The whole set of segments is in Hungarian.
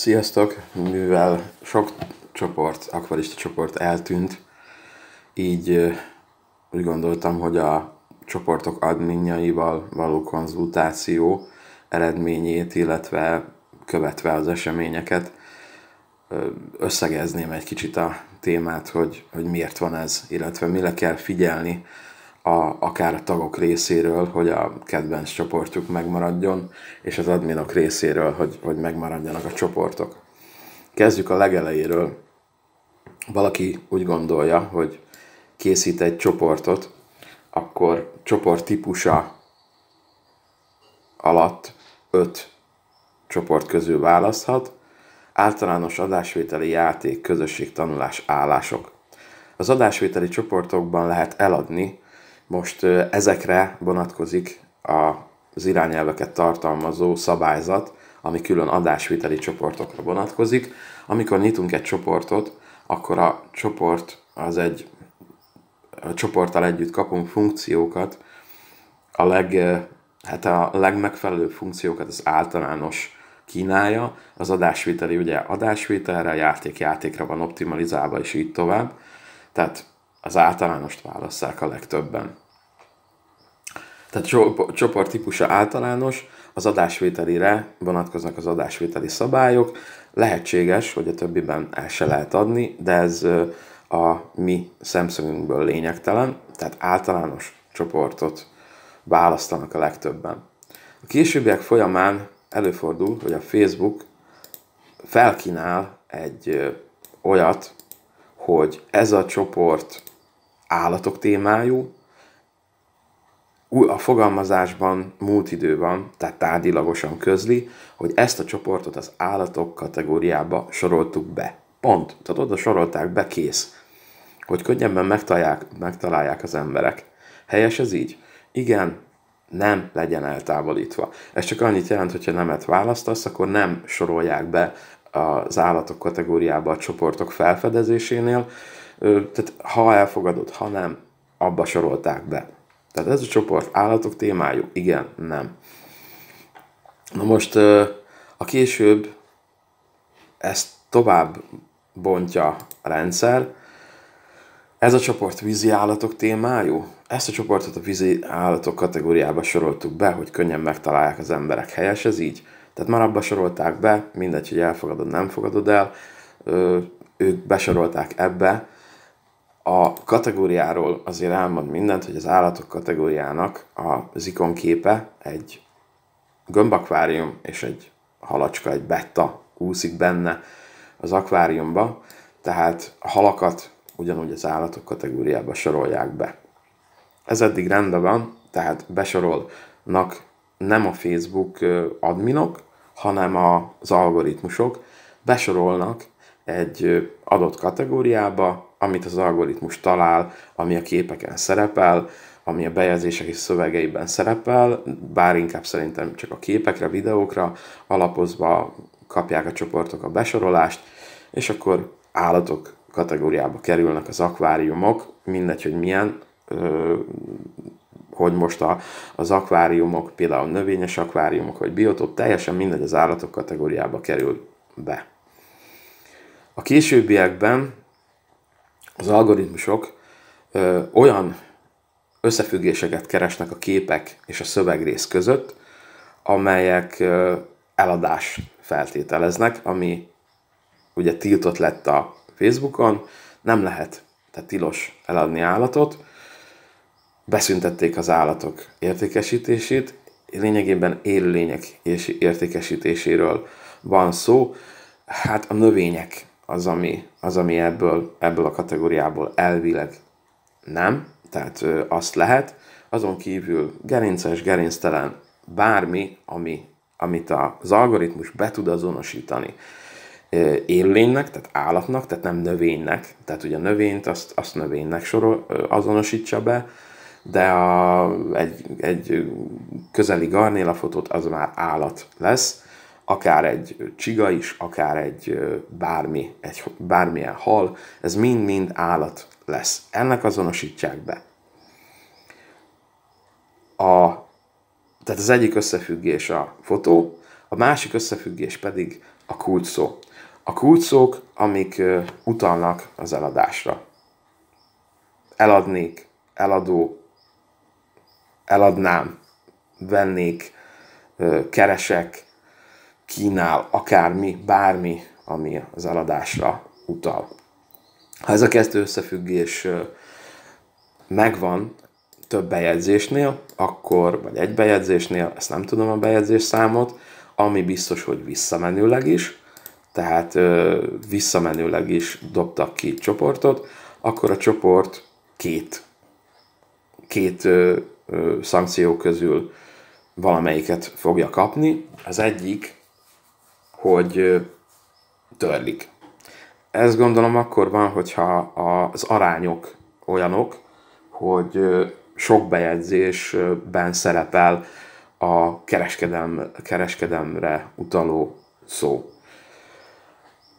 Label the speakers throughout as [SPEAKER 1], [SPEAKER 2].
[SPEAKER 1] Sziasztok! Mivel sok csoport, akvarista csoport eltűnt, így úgy gondoltam, hogy a csoportok adminjaival való konzultáció eredményét, illetve követve az eseményeket összegezném egy kicsit a témát, hogy, hogy miért van ez, illetve mire kell figyelni a, akár a tagok részéről, hogy a kedvenc csoportjuk megmaradjon, és az adminok részéről, hogy, hogy megmaradjanak a csoportok. Kezdjük a legelejéről. Valaki úgy gondolja, hogy készít egy csoportot, akkor csoport típusa alatt öt csoport közül választhat, általános adásvételi játék, közösség, tanulás, állások. Az adásvételi csoportokban lehet eladni, most ezekre vonatkozik az irányelveket tartalmazó szabályzat, ami külön adásviteli csoportokra vonatkozik. Amikor nyitunk egy csoportot, akkor a csoport az egy a csoporttal együtt kapunk funkciókat, a, leg, hát a legmegfelelőbb funkciókat az általános kínálja, az adásviteli ugye adásvételre, játék játékra van optimalizálva, és így tovább. Tehát az általánost válasszák a legtöbben. Tehát csoport típusa általános, az adásvételire vonatkoznak az adásvételi szabályok. Lehetséges, hogy a többiben el se lehet adni, de ez a mi szemszögünkből lényegtelen, tehát általános csoportot választanak a legtöbben. A későbbiek folyamán előfordul, hogy a Facebook felkínál egy olyat, hogy ez a csoport állatok témájú, a fogalmazásban múlt van, tehát tárgyilagosan közli, hogy ezt a csoportot az állatok kategóriába soroltuk be. Pont. Tehát oda sorolták be, kész. Hogy könnyebben megtalálják, megtalálják az emberek. Helyes ez így? Igen, nem legyen eltávolítva. Ez csak annyit jelent, hogyha nemet választasz, akkor nem sorolják be az állatok kategóriába a csoportok felfedezésénél. Tehát ha elfogadod, ha nem, abba sorolták be. Tehát ez a csoport állatok témájú? Igen, nem. Na most a később ezt tovább bontja a rendszer. Ez a csoport vízi állatok témájú? Ezt a csoportot a vízi állatok kategóriába soroltuk be, hogy könnyen megtalálják az emberek. Helyes ez így? Tehát már abba sorolták be, mindegy, hogy elfogadod, nem fogadod el, ők besorolták ebbe, a kategóriáról azért elmond mindent, hogy az állatok kategóriának a zikon képe egy gömbakvárium és egy halacska, egy betta úszik benne az akváriumba, tehát a halakat ugyanúgy az állatok kategóriába sorolják be. Ez eddig rendben van, tehát besorolnak nem a Facebook adminok, hanem az algoritmusok, besorolnak egy adott kategóriába amit az algoritmus talál, ami a képeken szerepel, ami a bejegyzések és szövegeiben szerepel, bár inkább szerintem csak a képekre, videókra alapozva kapják a csoportok a besorolást, és akkor állatok kategóriába kerülnek az akváriumok, mindegy, hogy milyen, hogy most a, az akváriumok, például növényes akváriumok vagy biotóp, teljesen mindegy az állatok kategóriába kerül be. A későbbiekben az algoritmusok ö, olyan összefüggéseket keresnek a képek és a szövegrész között, amelyek ö, eladás feltételeznek, ami ugye tiltott lett a Facebookon, nem lehet, tehát tilos eladni állatot, beszüntették az állatok értékesítését, lényegében élőlények és értékesítéséről van szó, hát a növények az, ami, az, ami ebből, ebből a kategóriából elvileg nem, tehát ö, azt lehet. Azon kívül gerinces, gerinctelen bármi, ami, amit az algoritmus be tud azonosítani élőlénynek, tehát állatnak, tehát nem növénynek, tehát ugye a növényt azt, azt növénynek sorol, azonosítsa be, de a, egy, egy közeli garnélafotót az már állat lesz, akár egy csiga is, akár egy bármi, egy bármilyen hal, ez mind-mind állat lesz. Ennek azonosítják be. A, tehát az egyik összefüggés a fotó, a másik összefüggés pedig a kulcsszó. A kulcsszók, amik utalnak az eladásra. Eladnék, eladó, eladnám, vennék, keresek, kínál akármi, bármi, ami az eladásra utal. Ha ez a kezdő összefüggés megvan több bejegyzésnél, akkor, vagy egy bejegyzésnél, ezt nem tudom a bejegyzés számot, ami biztos, hogy visszamenőleg is, tehát ö, visszamenőleg is dobtak ki csoportot, akkor a csoport két, két ö, ö, szankció közül valamelyiket fogja kapni. Az egyik hogy törlik. Ez gondolom akkor van, hogyha az arányok olyanok, hogy sok bejegyzésben szerepel a kereskedem kereskedemre utaló szó.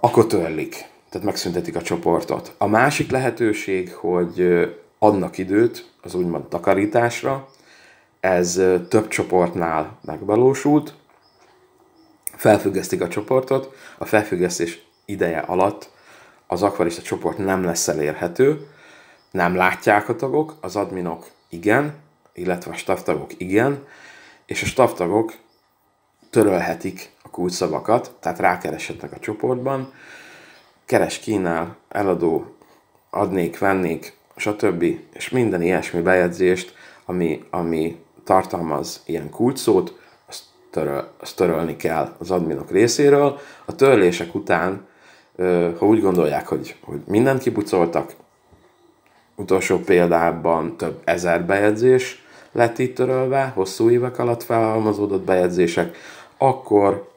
[SPEAKER 1] Akkor törlik, tehát megszüntetik a csoportot. A másik lehetőség, hogy adnak időt az úgymond takarításra, ez több csoportnál megvalósult, felfüggesztik a csoportot, a felfüggesztés ideje alatt az akvarista csoport nem lesz elérhető, nem látják a tagok, az adminok igen, illetve a staftagok igen, és a staftagok törölhetik a kulcsszavakat, tehát rákereshetnek a csoportban, keres, kínál, eladó, adnék, vennék, stb. És minden ilyesmi bejegyzést, ami, ami tartalmaz ilyen kulcsszót, töröl, törölni kell az adminok részéről. A törlések után, ha úgy gondolják, hogy, hogy mindent kipucoltak, utolsó példában több ezer bejegyzés lett itt törölve, hosszú évek alatt felhalmozódott bejegyzések, akkor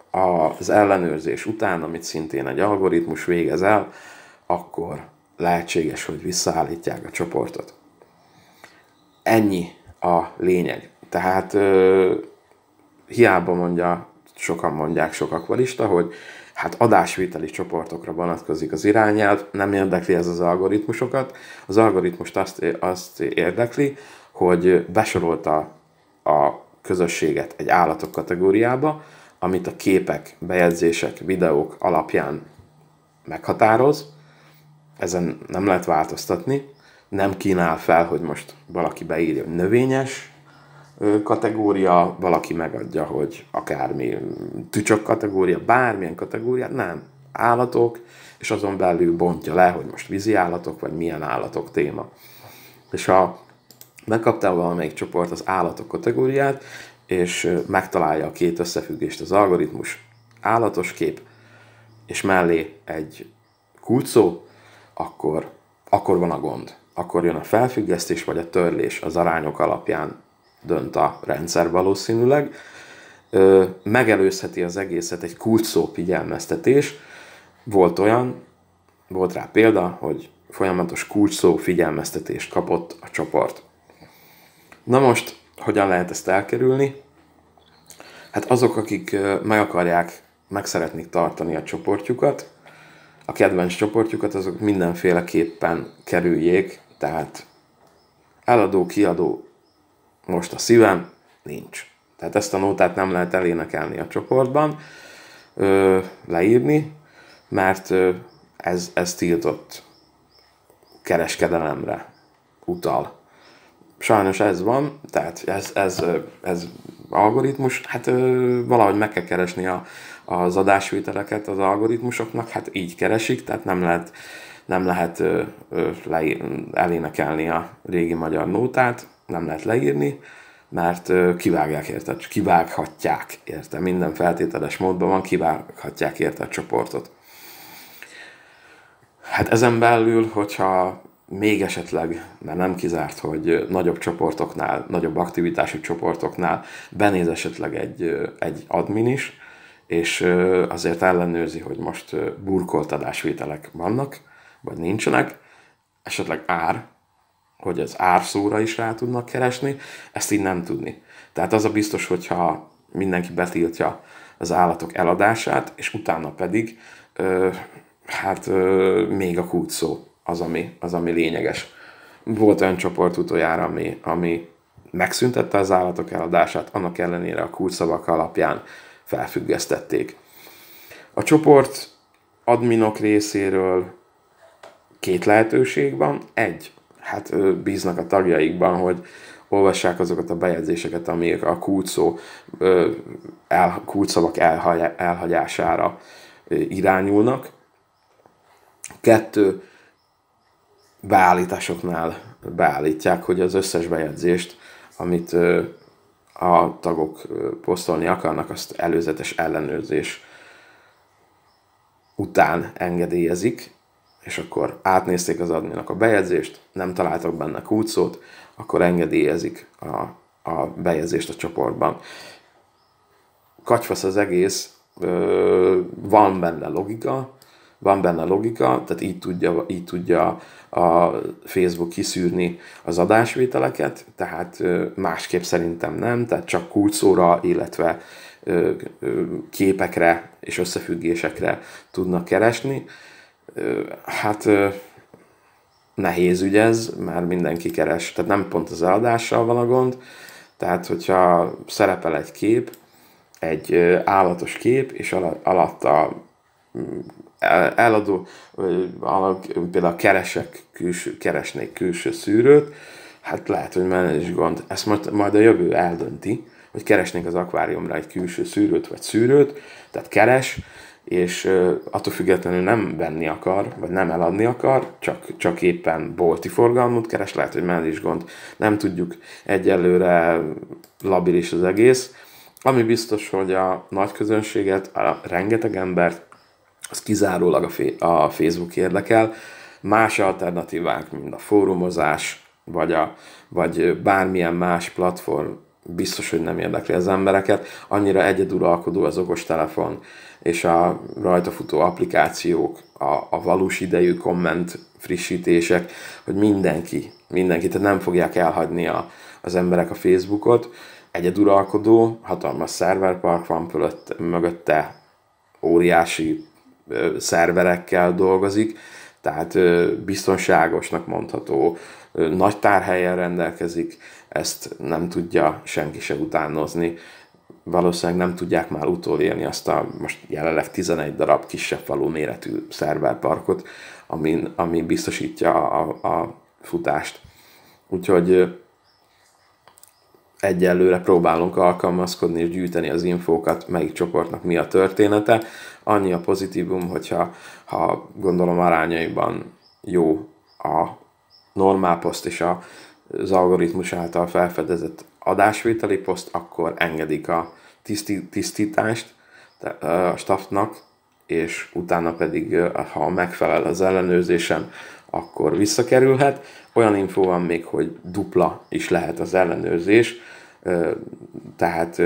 [SPEAKER 1] az ellenőrzés után, amit szintén egy algoritmus végez el, akkor lehetséges, hogy visszaállítják a csoportot. Ennyi a lényeg. Tehát hiába mondja, sokan mondják, sok akvarista, hogy hát adásviteli csoportokra vonatkozik az irányelv, nem érdekli ez az algoritmusokat. Az algoritmust azt, azt érdekli, hogy besorolta a közösséget egy állatok kategóriába, amit a képek, bejegyzések, videók alapján meghatároz, ezen nem lehet változtatni, nem kínál fel, hogy most valaki beírja, hogy növényes, kategória, valaki megadja, hogy akármi tücsök kategória, bármilyen kategória, nem, állatok, és azon belül bontja le, hogy most vízi állatok, vagy milyen állatok téma. És ha megkaptál valamelyik csoport az állatok kategóriát, és megtalálja a két összefüggést az algoritmus, állatos kép, és mellé egy kulcó, akkor, akkor van a gond. Akkor jön a felfüggesztés vagy a törlés az arányok alapján dönt a rendszer valószínűleg. megelőzheti az egészet egy kulcsszó figyelmeztetés. Volt olyan, volt rá példa, hogy folyamatos kulcsszó figyelmeztetést kapott a csoport. Na most, hogyan lehet ezt elkerülni? Hát azok, akik meg akarják, meg szeretnék tartani a csoportjukat, a kedvenc csoportjukat, azok mindenféleképpen kerüljék, tehát eladó, kiadó most a szívem nincs. Tehát ezt a nótát nem lehet elénekelni a csoportban, ö, leírni, mert ö, ez, ez tiltott kereskedelemre utal. Sajnos ez van, tehát ez, ez, ez algoritmus, hát ö, valahogy meg kell keresni a, az adásvételeket az algoritmusoknak, hát így keresik, tehát nem lehet, nem lehet ö, ö, le, elénekelni a régi magyar nótát, nem lehet leírni, mert kivágják érte, kivághatják érte, minden feltételes módban van, kivághatják érte a csoportot. Hát ezen belül, hogyha még esetleg, mert nem kizárt, hogy nagyobb csoportoknál, nagyobb aktivitású csoportoknál benéz esetleg egy, egy admin is, és azért ellenőrzi, hogy most burkoltadásvételek vannak, vagy nincsenek, esetleg ár, hogy az árszóra is rá tudnak keresni, ezt így nem tudni. Tehát az a biztos, hogyha mindenki betiltja az állatok eladását, és utána pedig ö, hát ö, még a kulcsszó az ami, az, ami lényeges. Volt olyan csoport utoljára, ami, ami megszüntette az állatok eladását, annak ellenére a kulcsszavak alapján felfüggesztették. A csoport adminok részéről két lehetőség van. Egy, hát bíznak a tagjaikban, hogy olvassák azokat a bejegyzéseket, amik a kulcó, el, kulcsszavak elhagyására irányulnak. Kettő, beállításoknál beállítják, hogy az összes bejegyzést, amit a tagok posztolni akarnak, azt előzetes ellenőrzés után engedélyezik, és akkor átnézték az adminak a bejegyzést, nem találtak benne kulcsot, akkor engedélyezik a, a bejegyzést a csoportban. Kacsfasz az egész, van benne logika, van benne logika, tehát így tudja, így tudja a Facebook kiszűrni az adásvételeket, tehát másképp szerintem nem, tehát csak kulcsóra, illetve képekre és összefüggésekre tudnak keresni. Hát nehéz ügy ez, mert mindenki keres, tehát nem pont az eladással van a gond, tehát hogyha szerepel egy kép, egy állatos kép, és alatta mm, eladó, például keresek, külső, keresnék külső szűrőt, hát lehet, hogy menne is gond. Ezt majd, majd a jövő eldönti, hogy keresnék az akváriumra egy külső szűrőt vagy szűrőt, tehát keres, és attól függetlenül nem venni akar, vagy nem eladni akar, csak, csak éppen bolti forgalmat keres, lehet, hogy már is gond, nem tudjuk, egyelőre labilis az egész. Ami biztos, hogy a nagy közönséget, a rengeteg embert, az kizárólag a, fe- a Facebook érdekel, más alternatívák, mint a fórumozás, vagy, a, vagy bármilyen más platform biztos, hogy nem érdekli az embereket, annyira egyeduralkodó az okostelefon és a rajta futó applikációk, a, a valós idejű komment frissítések, hogy mindenki, mindenki, tehát nem fogják elhagyni a, az emberek a Facebookot, egyeduralkodó, hatalmas szerverpark van fölött, mögötte, óriási ö, szerverekkel dolgozik, tehát ö, biztonságosnak mondható, nagy tárhelyen rendelkezik, ezt nem tudja senki se utánozni. Valószínűleg nem tudják már utolérni azt a most jelenleg 11 darab kisebb falu méretű szerverparkot, ami, ami biztosítja a, a futást. Úgyhogy egyelőre próbálunk alkalmazkodni és gyűjteni az infókat, melyik csoportnak mi a története. Annyi a pozitívum, hogyha ha gondolom arányaiban jó a normál poszt és az algoritmus által felfedezett adásvételi poszt, akkor engedik a tiszti, tisztítást a staffnak, és utána pedig, ha megfelel az ellenőrzésem, akkor visszakerülhet. Olyan info van még, hogy dupla is lehet az ellenőrzés, tehát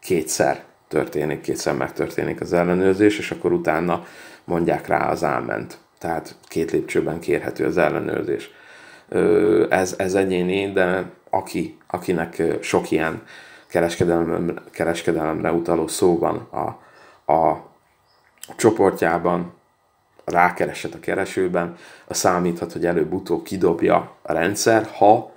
[SPEAKER 1] kétszer történik, kétszer megtörténik az ellenőrzés, és akkor utána mondják rá az áment. Tehát két lépcsőben kérhető az ellenőrzés. Ez, ez egyéni, de aki, akinek sok ilyen kereskedelemre, kereskedelemre utaló szó van a, a csoportjában, rákeresett a keresőben, a számíthat, hogy előbb-utóbb kidobja a rendszer, ha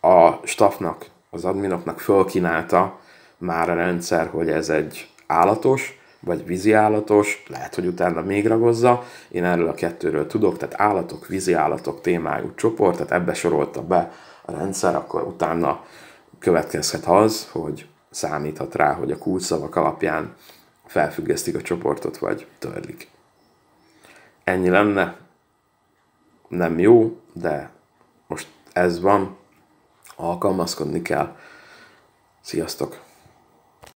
[SPEAKER 1] a staffnak, az adminoknak fölkínálta már a rendszer, hogy ez egy állatos, vagy vízi állatos, lehet, hogy utána még ragozza. Én erről a kettőről tudok, tehát állatok, vízi állatok témájú csoport, tehát ebbe sorolta be a rendszer, akkor utána következhet az, hogy számíthat rá, hogy a kulcsszavak alapján felfüggesztik a csoportot, vagy törlik. Ennyi lenne. Nem jó, de most ez van. Alkalmazkodni kell. Sziasztok!